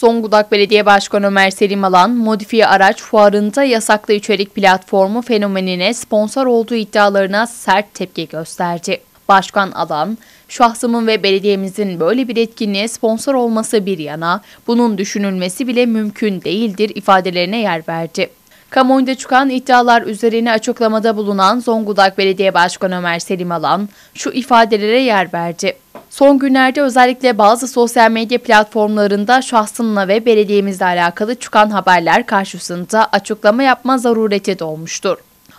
Songudak Belediye Başkanı Ömer Selim Alan, modifiye araç fuarında yasaklı içerik platformu fenomenine sponsor olduğu iddialarına sert tepki gösterdi. Başkan Alan, şahsımın ve belediyemizin böyle bir etkinliğe sponsor olması bir yana, bunun düşünülmesi bile mümkün değildir ifadelerine yer verdi. Kamuoyunda çıkan iddialar üzerine açıklamada bulunan Zonguldak Belediye Başkanı Ömer Selim Alan şu ifadelere yer verdi. Son günlerde özellikle bazı sosyal medya platformlarında şahsınla ve belediyemizle alakalı çıkan haberler karşısında açıklama yapma zarureti doğmuştur.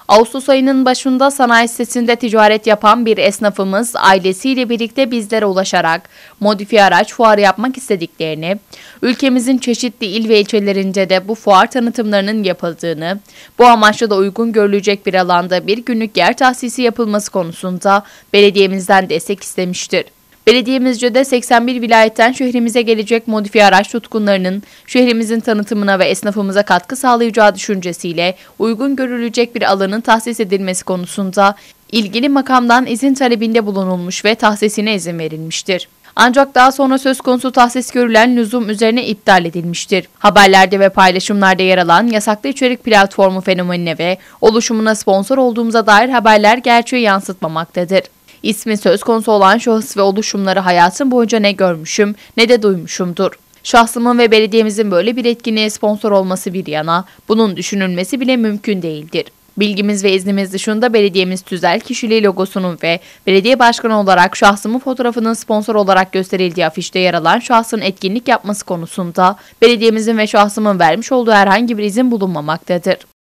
Ağustos ayının başında sanayi sitesinde ticaret yapan bir esnafımız ailesiyle birlikte bizlere ulaşarak modifiye araç fuarı yapmak istediklerini, ülkemizin çeşitli il ve ilçelerinde de bu fuar tanıtımlarının yapıldığını, bu amaçla da uygun görülecek bir alanda bir günlük yer tahsisi yapılması konusunda belediyemizden destek istemiştir. Belediyemizce de 81 vilayetten şehrimize gelecek modifiye araç tutkunlarının şehrimizin tanıtımına ve esnafımıza katkı sağlayacağı düşüncesiyle uygun görülecek bir alanın tahsis edilmesi konusunda ilgili makamdan izin talebinde bulunulmuş ve tahsisine izin verilmiştir. Ancak daha sonra söz konusu tahsis görülen lüzum üzerine iptal edilmiştir. Haberlerde ve paylaşımlarda yer alan yasaklı içerik platformu fenomenine ve oluşumuna sponsor olduğumuza dair haberler gerçeği yansıtmamaktadır. İsmi söz konusu olan şahıs ve oluşumları hayatım boyunca ne görmüşüm ne de duymuşumdur. Şahsımın ve belediyemizin böyle bir etkinliğe sponsor olması bir yana bunun düşünülmesi bile mümkün değildir. Bilgimiz ve iznimiz dışında belediyemiz tüzel kişiliği logosunun ve belediye başkanı olarak şahsımın fotoğrafının sponsor olarak gösterildiği afişte yer alan şahsın etkinlik yapması konusunda belediyemizin ve şahsımın vermiş olduğu herhangi bir izin bulunmamaktadır.